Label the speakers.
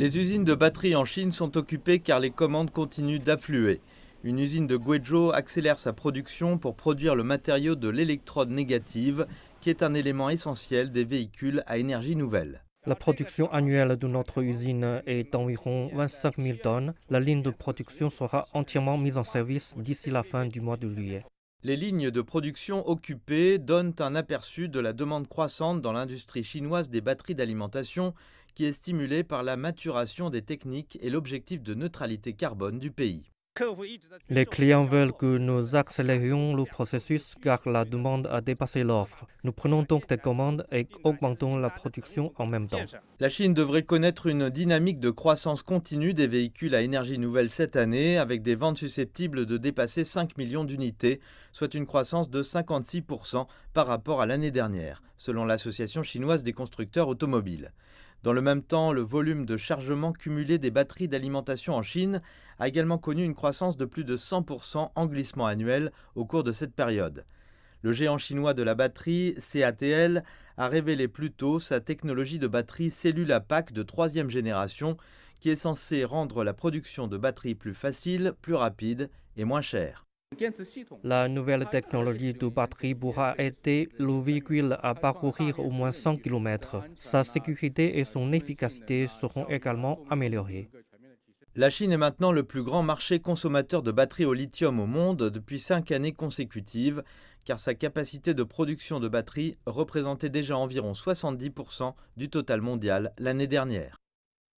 Speaker 1: Les usines de batteries en Chine sont occupées car les commandes continuent d'affluer. Une usine de Guizhou accélère sa production pour produire le matériau de l'électrode négative, qui est un élément essentiel des véhicules à énergie nouvelle.
Speaker 2: La production annuelle de notre usine est d'environ 25 000 tonnes. La ligne de production sera entièrement mise en service d'ici la fin du mois de juillet.
Speaker 1: Les lignes de production occupées donnent un aperçu de la demande croissante dans l'industrie chinoise des batteries d'alimentation qui est stimulée par la maturation des techniques et l'objectif de neutralité carbone du pays. Les
Speaker 2: clients veulent que nous accélérions le processus car la demande a dépassé l'offre. Nous prenons donc des commandes et augmentons la production en même temps.
Speaker 1: La Chine devrait connaître une dynamique de croissance continue des véhicules à énergie nouvelle cette année avec des ventes susceptibles de dépasser 5 millions d'unités, soit une croissance de 56% par rapport à l'année dernière, selon l'Association chinoise des constructeurs automobiles. Dans le même temps, le volume de chargement cumulé des batteries d'alimentation en Chine a également connu une croissance de plus de 100% en glissement annuel au cours de cette période. Le géant chinois de la batterie, CATL, a révélé plus tôt sa technologie de batterie cellule à pack de troisième génération qui est censée rendre la production de batteries plus facile, plus rapide et moins chère. La nouvelle technologie de batterie pourra aider le véhicule
Speaker 2: à parcourir au moins 100 km. Sa sécurité et son efficacité seront
Speaker 1: également améliorées. La Chine est maintenant le plus grand marché consommateur de batteries au lithium au monde depuis cinq années consécutives, car sa capacité de production de batteries représentait déjà environ 70% du total mondial l'année dernière.